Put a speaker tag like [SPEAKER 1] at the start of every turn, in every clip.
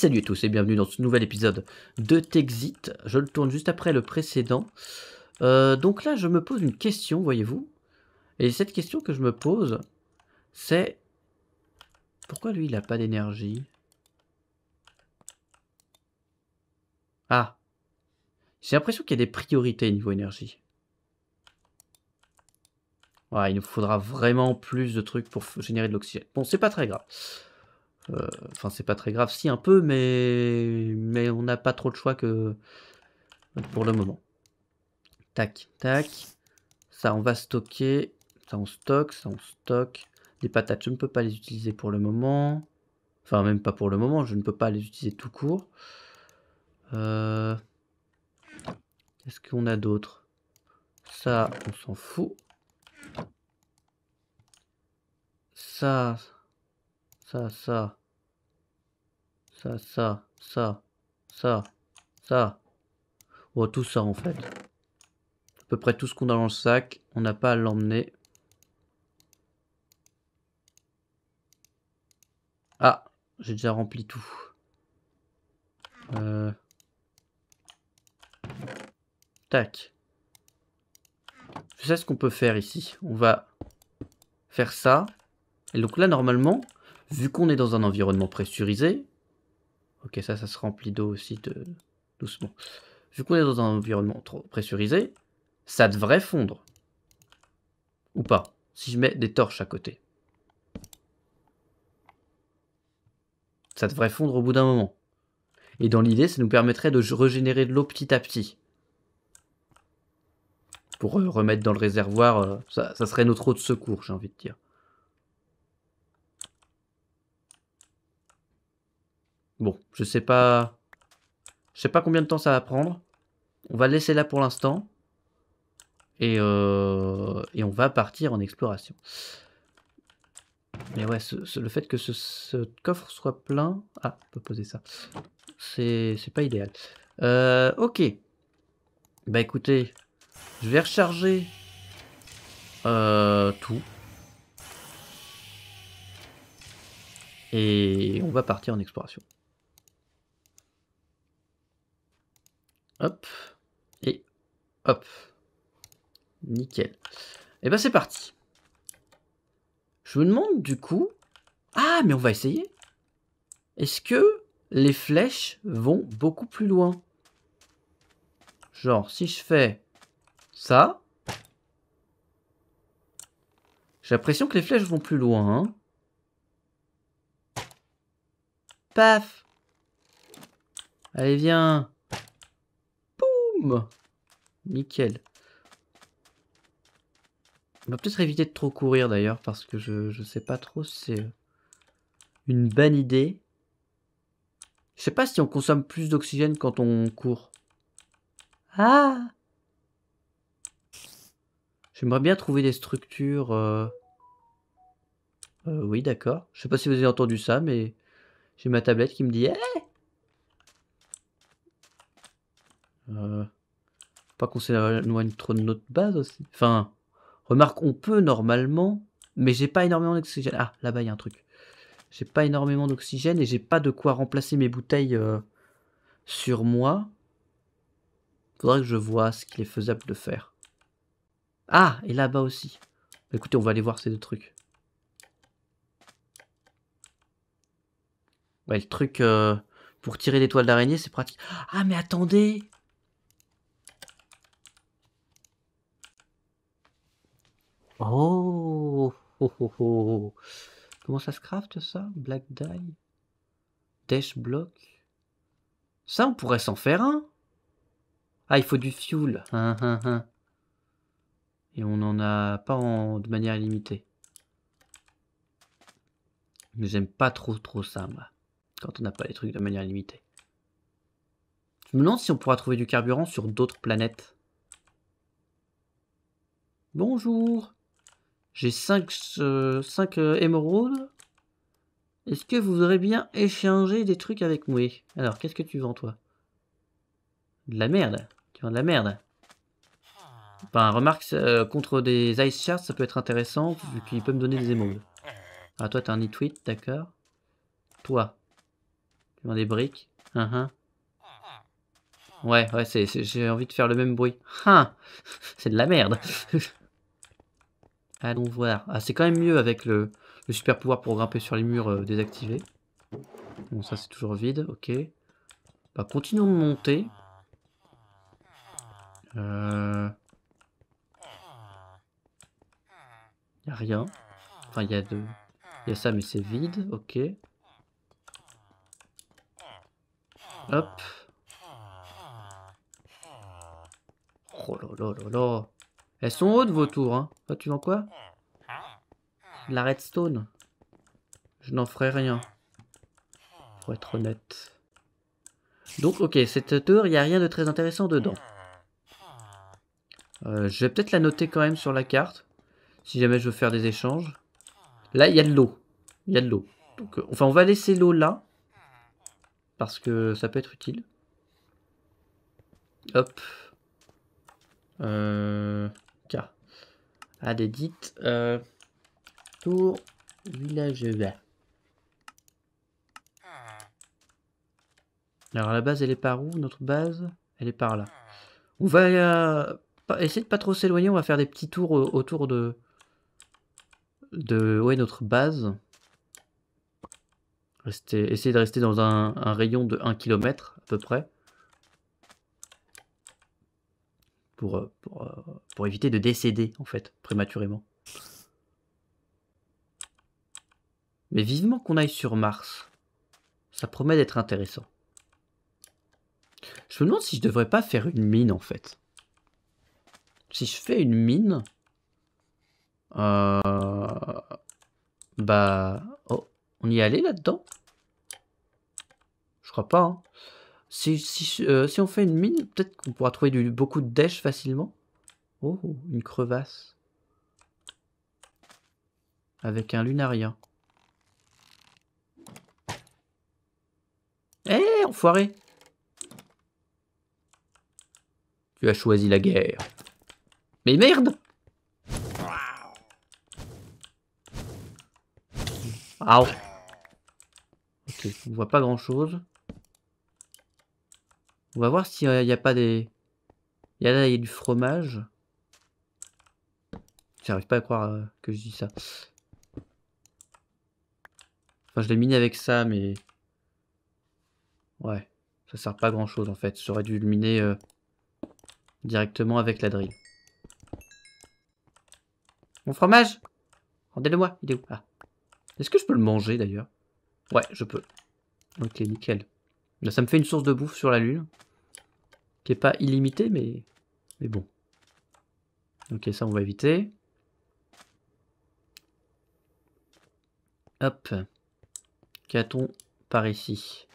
[SPEAKER 1] salut à tous et bienvenue dans ce nouvel épisode de Texit. Je le tourne juste après le précédent. Euh, donc là, je me pose une question, voyez-vous. Et cette question que je me pose, c'est... Pourquoi lui, il n'a pas d'énergie Ah J'ai l'impression qu'il y a des priorités niveau énergie. il nous faudra vraiment plus de trucs pour générer de l'oxygène. Bon, c'est pas très grave. Euh, enfin, c'est pas très grave, si un peu, mais, mais on n'a pas trop de choix que pour le moment. Tac, tac. Ça, on va stocker. Ça, on stocke. Ça, on stocke. Des patates, je ne peux pas les utiliser pour le moment. Enfin, même pas pour le moment, je ne peux pas les utiliser tout court. Euh, est ce qu'on a d'autres Ça, on s'en fout. Ça, ça, ça, ça, ça, ça, ça, ça. Oh, tout ça en fait. À peu près tout ce qu'on a dans le sac, on n'a pas à l'emmener. Ah, j'ai déjà rempli tout. Euh. Tac. Je sais ce qu'on peut faire ici. On va faire ça. Et donc là, normalement, Vu qu'on est dans un environnement pressurisé, ok, ça, ça se remplit d'eau aussi doucement. Vu qu'on est dans un environnement trop pressurisé, ça devrait fondre. Ou pas, si je mets des torches à côté. Ça devrait fondre au bout d'un moment. Et dans l'idée, ça nous permettrait de régénérer de l'eau petit à petit. Pour euh, remettre dans le réservoir, euh, ça, ça serait notre eau de secours, j'ai envie de dire. Bon, je sais pas... Je sais pas combien de temps ça va prendre. On va le laisser là pour l'instant. Et, euh, et, on va partir en exploration. Mais ouais, le fait que ce, coffre soit plein... Ah, on peut poser ça. C'est pas idéal. Euh, ok. Bah écoutez, je vais recharger euh, tout. Et on va partir en exploration. Hop. Et hop. Nickel. Et eh ben c'est parti. Je vous demande du coup... Ah, mais on va essayer. Est-ce que les flèches vont beaucoup plus loin Genre, si je fais ça... J'ai l'impression que les flèches vont plus loin. Hein. Paf Allez, viens Nickel. On va peut-être éviter de trop courir d'ailleurs, parce que je, ne sais pas trop si c'est une bonne idée. Je sais pas si on consomme plus d'oxygène quand on court. Ah J'aimerais bien trouver des structures... Euh, euh, oui, d'accord. Je sais pas si vous avez entendu ça, mais j'ai ma tablette qui me dit Euh, pas qu'on s'éloigne trop de notre base aussi. Enfin, remarque, on peut normalement, mais j'ai pas énormément d'oxygène. Ah, là-bas, il y a un truc. J'ai pas énormément d'oxygène et j'ai pas de quoi remplacer mes bouteilles euh, sur moi. Faudrait que je vois ce qu'il est faisable de faire. Ah, et là-bas aussi. Bah, écoutez, on va aller voir ces deux trucs. le truc euh, pour tirer des toiles d'araignée, c'est pratique. Ah, mais attendez Oh, Comment ça se craft ça Black Die Dash Block Ça, on pourrait s'en faire un Ah, il faut du fuel. Hein, hein, hein. Et on n'en a pas en, de manière illimitée. Mais j'aime pas trop trop ça, moi. Quand on n'a pas les trucs de manière illimitée. Je me demande si on pourra trouver du carburant sur d'autres planètes. Bonjour j'ai 5, euh, euh, émeraudes. Est-ce que vous voudrez bien échanger des trucs avec moi Alors, qu'est-ce que tu vends, toi De la merde. Tu vends de la merde. Enfin, remarque, euh, contre des ice shards, ça peut être intéressant, vu qu'il peut me donner des émeraudes. Ah, toi, t'as un Nitwit, d'accord. Toi, tu vends des briques. Hein, hein. Ouais, ouais, j'ai envie de faire le même bruit. Hein C'est de la merde Allons voir. Ah, c'est quand même mieux avec le, super pouvoir pour grimper sur les murs euh, désactivés. Bon, ça c'est toujours vide, ok. Bah, continuons de monter. Euh... Y a rien. Enfin, il y a de... Y a ça, mais c'est vide, ok. Hop. Oh là là là elles sont hautes vos tours, hein. tu vends quoi la redstone. Je n'en ferai rien. Pour être honnête. Donc, ok, cette tour, il n'y a rien de très intéressant dedans. Euh, je vais peut-être la noter quand même sur la carte. Si jamais je veux faire des échanges. Là, il y a de l'eau. Il y a de l'eau. Donc, euh, enfin, on va laisser l'eau là. Parce que ça peut être utile. Hop. Euh à ah, tour euh, tour vert Alors la base elle est par où Notre base Elle est par là. On va euh, essayer de pas trop s'éloigner, on va faire des petits tours euh, autour de, de ouais, notre base. Rester, essayer de rester dans un, un rayon de 1 km à peu près. Euh, euh, pour, éviter de décéder, en fait, prématurément. Mais vivement qu'on aille sur Mars. Ça promet d'être intéressant. Je me demande si je devrais pas faire une mine en fait. Si je fais une mine. Euh, bah. Oh, on y est allé là-dedans Je crois pas. Hein. Euh, si, on fait une mine, peut-être qu'on pourra trouver du, beaucoup de dèche facilement. Oh, une crevasse. Avec un lunarien. Eh, enfoiré Tu as choisi la guerre. Mais merde Wow. Ok, on voit pas grand chose. On va voir s'il n'y a, pas des... Il y a là, il y a du fromage. J'arrive pas à croire euh, que je dis ça. Enfin, je l'ai miné avec ça, mais... Ouais, ça sert pas à grand chose en fait. J'aurais dû le miner euh, directement avec la drille. Mon fromage Rendez-le-moi, il est où ah. Est-ce que je peux le manger d'ailleurs Ouais, je peux. Ok, nickel. Là, ça me fait une source de bouffe sur la lune. Qui est pas illimitée, mais, mais bon. Ok, ça on va éviter. Hop. Qu'a-t-on par ici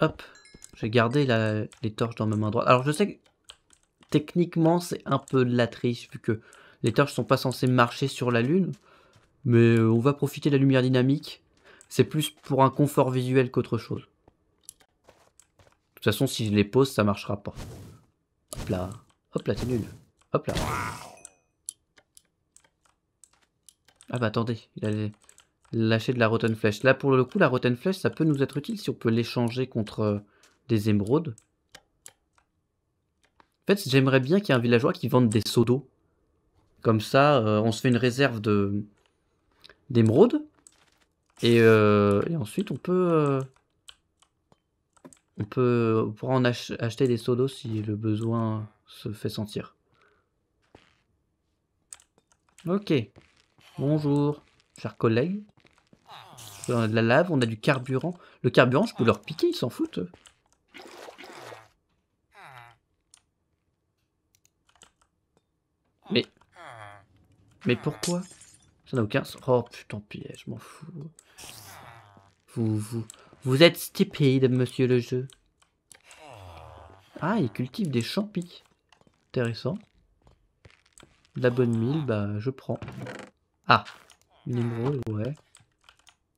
[SPEAKER 1] Hop. J'ai gardé les torches dans ma main droite. Alors je sais que techniquement c'est un peu de la triche vu que les torches sont pas censées marcher sur la lune, mais on va profiter de la lumière dynamique. C'est plus pour un confort visuel qu'autre chose. De toute façon, si je les pose, ça marchera pas. Hop là. Hop là, c'est nul. Hop là. Ah bah attendez, il allait lâcher de la Rotten Flèche. Là, pour le coup, la Rotten Flèche, ça peut nous être utile si on peut l'échanger contre euh, des émeraudes. En fait, j'aimerais bien qu'il y ait un villageois qui vende des seaux d'eau. Comme ça, euh, on se fait une réserve de d'émeraude. Et, euh, ensuite, on peut... Euh, on peut en acheter des seaux d'eau si le besoin se fait sentir. Ok. Bonjour, chers collègues. On a de la lave, on a du carburant. Le carburant, je peux leur piquer, ils s'en foutent. Mais pourquoi Ça n'a aucun sens. Oh putain, piège, je m'en fous. Vous, vous, vous êtes stupide, monsieur le jeu. Ah, il cultive des champis. Intéressant. la bonne mille, bah je prends. Ah, une émeraude, ouais.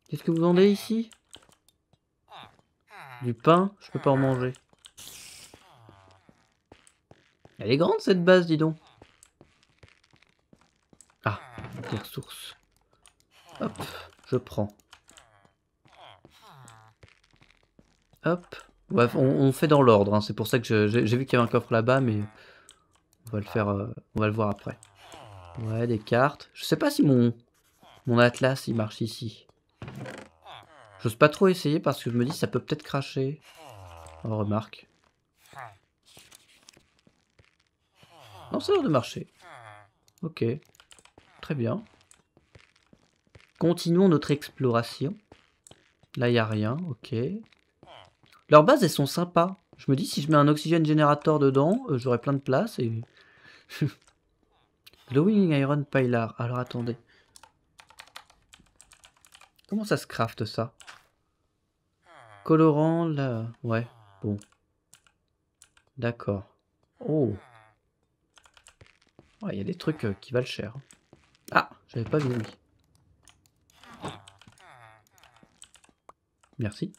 [SPEAKER 1] Qu'est-ce que vous vendez ici Du pain, je peux pas en manger. Elle est grande cette base, dis donc. ressources Hop, je prends. Hop. on, fait dans l'ordre, hein. c'est pour ça que j'ai vu qu'il y avait un coffre là-bas, mais on va le faire, euh, on va le voir après. Ouais, des cartes. Je sais pas si mon, mon atlas, il marche ici. J'ose pas trop essayer parce que je me dis ça peut peut-être cracher. Oh, remarque. Non, ça a l'air de marcher. Ok. Très bien. Continuons notre exploration. Là, il n'y a rien. Ok. Leurs bases, elles sont sympas. Je me dis, si je mets un oxygène générateur dedans, euh, j'aurai plein de place et... Glowing Iron Pylar. Alors, attendez. Comment ça se crafte, ça Colorant, là... Ouais, bon. D'accord. Oh. Il y a des trucs euh, qui valent cher. Ah, j'avais pas vu, Merci.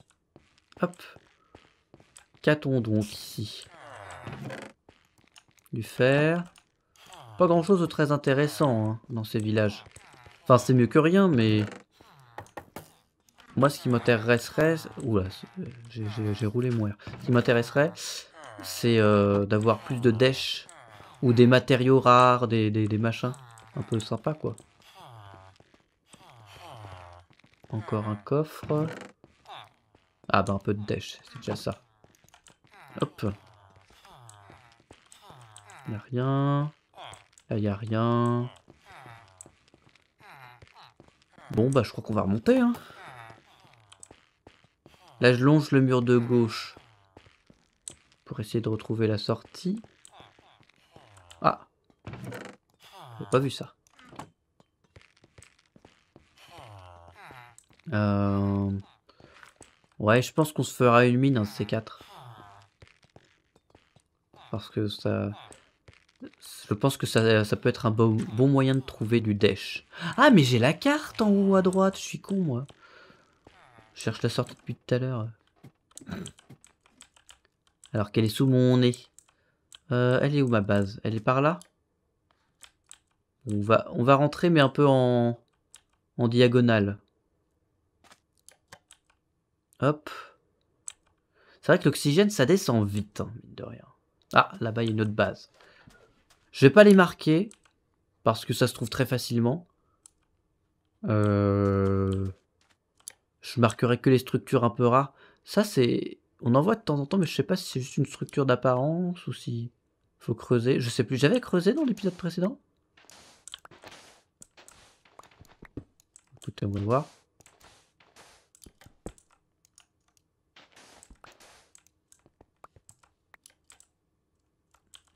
[SPEAKER 1] Hop. Qu'a-t-on donc ici Du fer. Pas grand-chose de très intéressant hein, dans ces villages. Enfin, c'est mieux que rien, mais... Moi, ce qui m'intéresserait... Oula, j'ai roulé mon Ce qui m'intéresserait, c'est euh, d'avoir plus de dèches ou des matériaux rares, des machins un peu sympa quoi. Encore un coffre. Ah bah un peu de dèche, c'est déjà ça. Hop. Y'a rien. Là y'a rien. Bon bah je crois qu'on va remonter hein. Là je longe le mur de gauche. Pour essayer de retrouver la sortie. Ah pas vu ça. Euh, ouais, je pense qu'on se fera une mine, en hein, c ces quatre. Parce que ça... Je pense que ça, ça peut être un bon, moyen de trouver du dash. Ah, mais j'ai la carte en haut à droite, je suis con, moi. Je cherche la sortie depuis tout à l'heure. Alors qu'elle est sous mon nez. Euh, elle est où ma base Elle est par là on va, on va rentrer, mais un peu en, en diagonale. Hop. C'est vrai que l'oxygène, ça descend vite, hein, mine de rien. Ah, là-bas, il y a une autre base. Je vais pas les marquer, parce que ça se trouve très facilement. Euh... Je marquerai que les structures un peu rares. Ça, c'est... On en voit de temps en temps, mais je sais pas si c'est juste une structure d'apparence ou si... Faut creuser. Je sais plus, j'avais creusé dans l'épisode précédent Tout à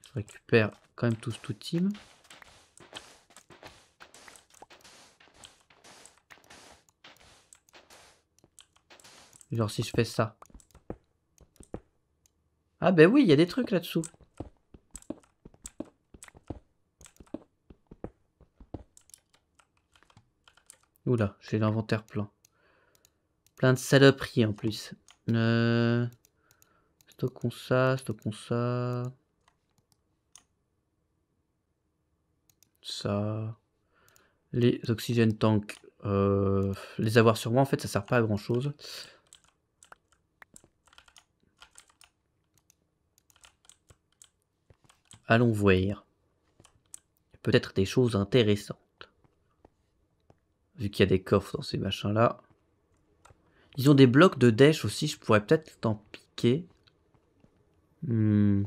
[SPEAKER 1] Je récupère quand même tout ce tout team. Genre si je fais ça. Ah ben oui, il y a des trucs là-dessous. Oula, j'ai l'inventaire plein. Plein de saloperies en plus. Euh... Stockons ça, stockons ça. Ça. Les oxygène tanks. Euh, les avoir sur moi, en fait, ça sert pas à grand chose. Allons voir. Peut-être des choses intéressantes vu qu'il y a des coffres dans ces machins-là. Ils ont des blocs de dèche aussi, je pourrais peut-être t'en piquer. Hmm.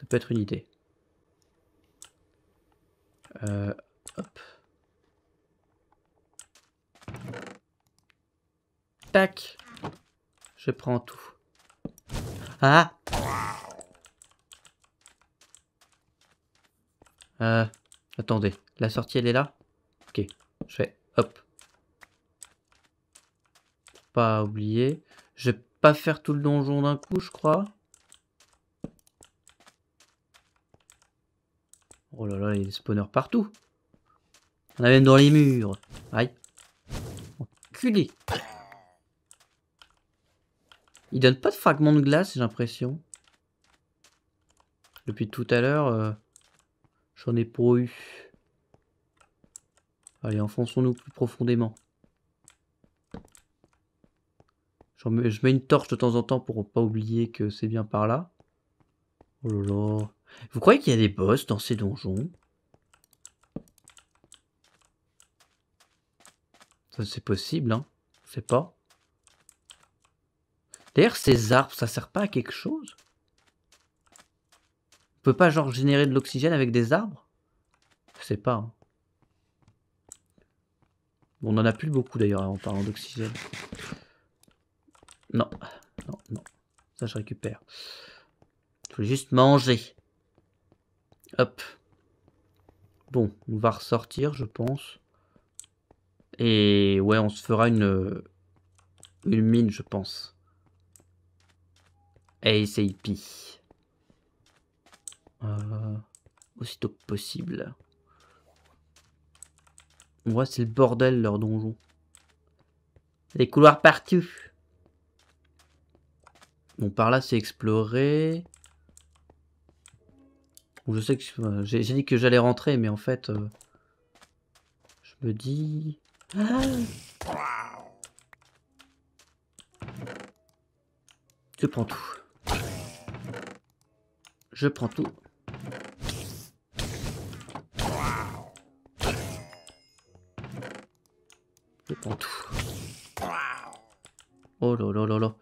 [SPEAKER 1] Ça peut être une idée. Euh, hop. Tac. Je prends tout. Ah Attendez, la sortie elle est là Ok, je fais hop. Pas oublier. Je vais pas faire tout le donjon d'un coup, je crois. Oh là là, il y a des spawners partout. On a même dans les murs. Aïe. Enculé. Il donne pas de fragments de glace, j'ai l'impression. Depuis tout à l'heure... Euh, J'en ai pas eu. Allez, enfonçons-nous plus profondément. je mets une torche de temps en temps pour pas oublier que c'est bien par là. Oh là là. Vous croyez qu'il y a des boss dans ces donjons c'est possible, hein. Je sais pas. D'ailleurs, ces arbres, ça sert pas à quelque chose on peut pas genre générer de l'oxygène avec des arbres Je sais pas. Bon, hein. on en a plus beaucoup d'ailleurs en parlant d'oxygène. Non, non, non. Ça, je récupère. Je voulais juste manger. Hop. Bon, on va ressortir, je pense. Et ouais, on se fera une, une mine, je pense. ASAP. Euh, aussitôt que possible. voit c'est le bordel leur donjon. Les couloirs partout. Bon, par là, c'est explorer je sais que euh, j'ai dit que j'allais rentrer, mais en fait, euh, je me dis. je prends tout. Je prends tout. Oh là là là là.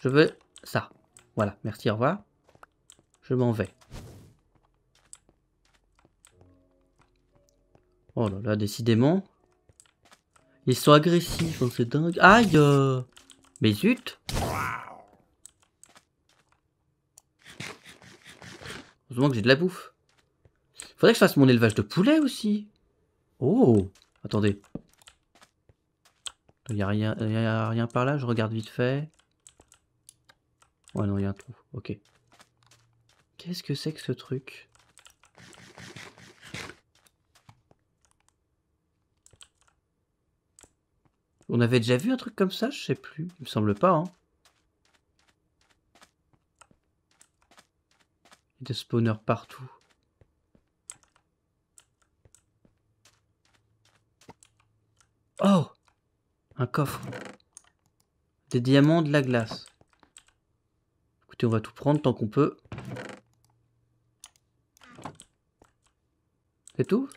[SPEAKER 1] Je veux ça. Voilà, merci, au revoir. Je m'en vais. Oh là là, décidément. Ils sont agressifs, c'est dingue. Aïe euh. Mais zut Heureusement que j'ai de la bouffe. Faudrait que je fasse mon élevage de poulet aussi. Oh, attendez. Il n'y a, rien, rien par là, je regarde vite fait. Ouais, non, il y a un trou. Ok. Qu'est-ce que c'est que ce truc On avait déjà vu un truc comme ça Je sais plus. Il me semble pas, hein. Des spawners partout. Un coffre. Des diamants, de la glace. Écoutez, on va tout prendre tant qu'on peut. C'est tout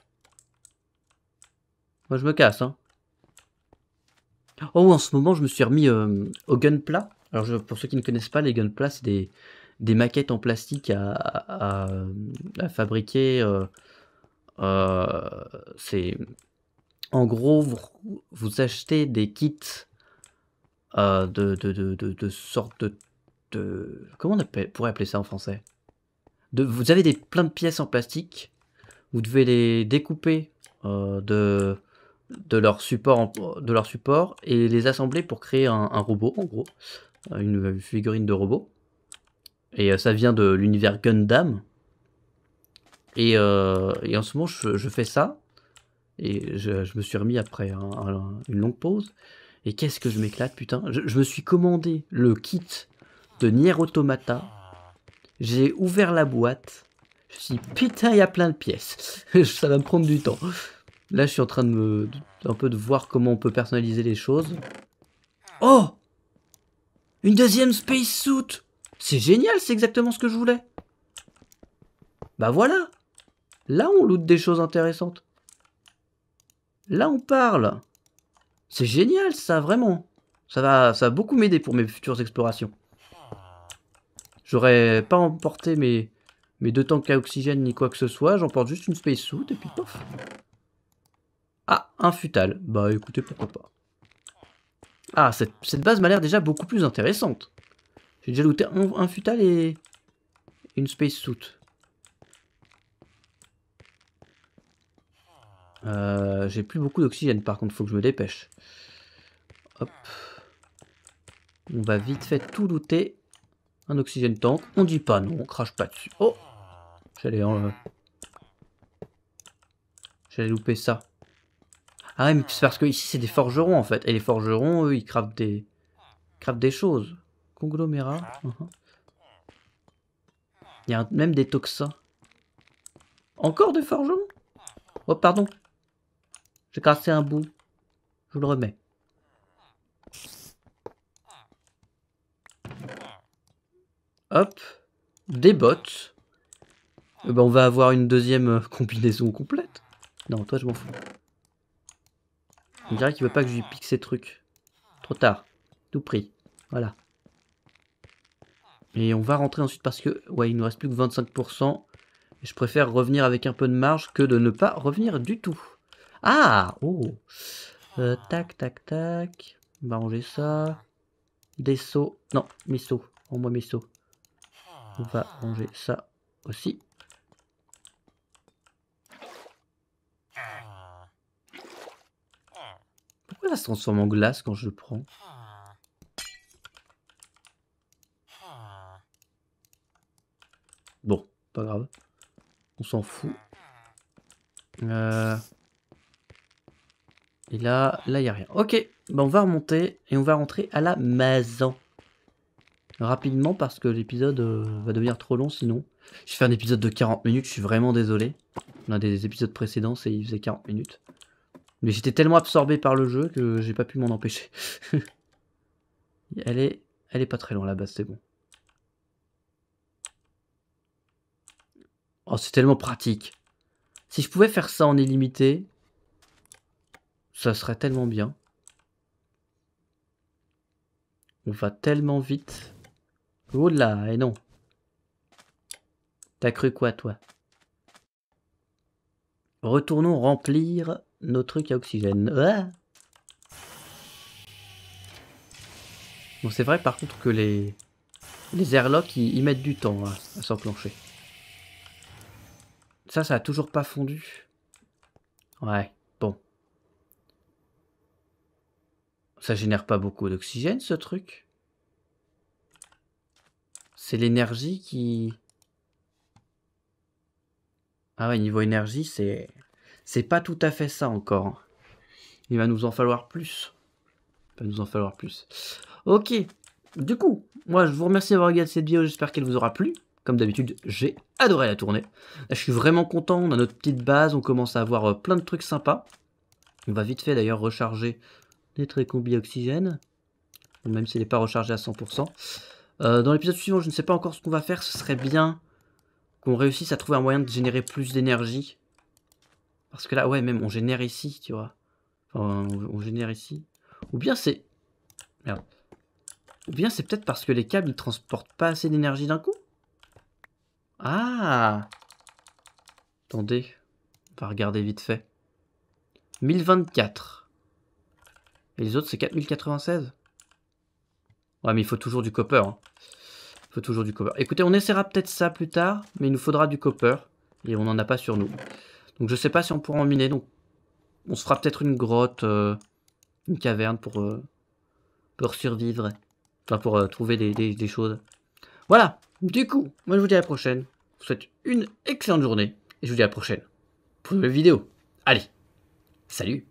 [SPEAKER 1] Moi, je me casse, hein. Oh, en ce moment, je me suis remis euh, au gunpla. Alors, je, pour ceux qui ne connaissent pas, les gunpla, c'est des, maquettes en plastique à, fabriquer. Euh, euh, c'est en gros, vous, achetez des kits euh, de, de, de, sorte de, Comment on pourrait appeler ça en français Vous avez des, plein de pièces en plastique. Vous devez les découper euh, de, de, leur support de leur support et les assembler pour créer un, robot, en gros. Euh, une, figurine de robot. Et ça vient de l'univers Gundam. Et, en ce moment, je fais ça. Et je, me suis remis après une longue pause. Et qu'est-ce que je m'éclate, putain. Je, me suis commandé le kit de Nier Automata. J'ai ouvert la boîte. Je me suis dit, putain, il y a plein de pièces. Ça va me prendre du temps. Là, je suis en train de me. un peu de voir comment on peut personnaliser les choses. Oh Une deuxième space suit C'est génial, c'est exactement ce que je voulais. Bah voilà Là, on loot des choses intéressantes. Là, on parle. C'est génial, ça, vraiment. Ça va, ça va beaucoup m'aider pour mes futures explorations. J'aurais pas emporté mes, mes deux tanks à oxygène ni quoi que ce soit. J'emporte juste une space suit et puis pof. Ah, un futal. Bah écoutez, pourquoi pas. Ah, cette, base m'a l'air déjà beaucoup plus intéressante. J'ai déjà looté un, un futal et une space suit. Euh, j'ai plus beaucoup d'oxygène par contre, faut que je me dépêche. Hop. On va vite fait tout looter. Un oxygène tank. On dit pas non, on crache pas dessus. Oh J'allais en... Euh, j'allais louper ça. Ah ouais, mais c'est parce que ici c'est des forgerons en fait. Et les forgerons, eux, ils craftent des... Ils des choses. Conglomérat. Uh-huh. Il y a même des toxins. Encore des forgerons Oh, pardon. J'ai cassé un bout. Je le remets. Hop. Des bottes. Eh ben, on va avoir une deuxième euh, combinaison complète. Non, toi, je m'en fous. On dirait qu'il veut pas que je lui pique ces trucs. Trop tard. Tout prix. Voilà. Et on va rentrer ensuite parce que, ouais, il nous reste plus que 25%. Et je préfère revenir avec un peu de marge que de ne pas revenir du tout. Ah Oh euh, Tac, tac, tac. On va ranger ça. Des seaux. Non, mes seaux. moi mes On va ranger ça aussi. Pourquoi ça se transforme en glace quand je le prends Bon, pas grave. On s'en fout. Euh... Et là, là, il n'y a rien. Ok, bah, on va remonter et on va rentrer à la maison. Rapidement parce que l'épisode euh, va devenir trop long sinon. Je fais un épisode de 40 minutes, je suis vraiment désolé. L'un des épisodes précédents, c'est il faisait 40 minutes. Mais j'étais tellement absorbé par le jeu que j'ai pas pu m'en empêcher. elle est elle est pas très long la base, c'est bon. Oh, c'est tellement pratique. Si je pouvais faire ça en illimité, ça serait tellement bien. On va tellement vite. Oula, et non. T'as cru quoi, toi Retournons remplir nos trucs à oxygène. Ah bon, c'est vrai par contre que les, les airlocks, ils, mettent du temps hein, à, s'en plancher. Ça, ça a toujours pas fondu. Ouais. Ça génère pas beaucoup d'oxygène, ce truc C'est l'énergie qui... Ah ouais, niveau énergie, c'est... C'est pas tout à fait ça encore. Hein. Il va nous en falloir plus. Il va nous en falloir plus. Ok. Du coup, moi, je vous remercie d'avoir regardé cette vidéo. J'espère qu'elle vous aura plu. Comme d'habitude, j'ai adoré la tournée. je suis vraiment content. On a notre petite base. On commence à avoir euh, plein de trucs sympas. On va vite fait, d'ailleurs, recharger des combi oxygène, même s'il n'est pas rechargé à 100%. Euh, dans l'épisode suivant, je ne sais pas encore ce qu'on va faire, ce serait bien qu'on réussisse à trouver un moyen de générer plus d'énergie. Parce que là, ouais, même on génère ici, tu vois. Enfin, on, génère ici. Ou bien c'est... Merde. Ou bien c'est peut-être parce que les câbles, ne transportent pas assez d'énergie d'un coup Ah Attendez, on va regarder vite fait. 1024. Et les autres, c'est 4096. Ouais, mais il faut toujours du copper. Hein. Il faut toujours du copper. Écoutez, on essaiera peut-être ça plus tard, mais il nous faudra du copper. Et on n'en a pas sur nous. Donc je sais pas si on pourra en miner. Donc on se fera peut-être une grotte, euh, une caverne pour, euh, pour survivre. Enfin, pour euh, trouver des, des choses. Voilà. Du coup, moi je vous dis à la prochaine. Je vous souhaite une excellente journée. Et je vous dis à la prochaine pour une nouvelle vidéo. Allez, salut